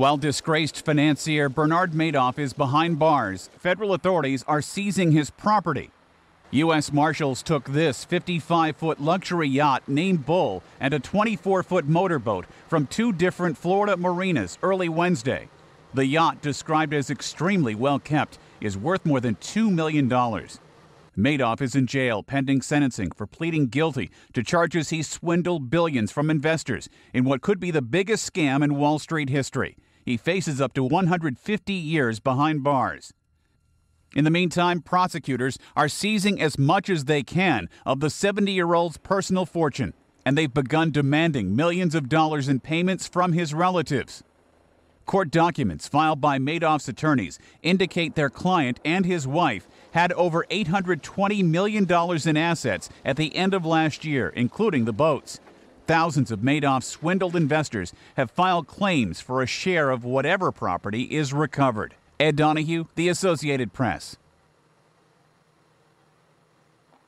While disgraced financier Bernard Madoff is behind bars, federal authorities are seizing his property. U.S. Marshals took this 55 foot luxury yacht named Bull and a 24 foot motorboat from two different Florida marinas early Wednesday. The yacht, described as extremely well kept, is worth more than $2 million. Madoff is in jail pending sentencing for pleading guilty to charges he swindled billions from investors in what could be the biggest scam in Wall Street history he faces up to 150 years behind bars. In the meantime, prosecutors are seizing as much as they can of the 70 year old's personal fortune, and they've begun demanding millions of dollars in payments from his relatives. Court documents filed by Madoff's attorneys indicate their client and his wife had over $820 million in assets at the end of last year, including the boats. Thousands of Madoff swindled investors have filed claims for a share of whatever property is recovered. Ed Donahue, The Associated Press.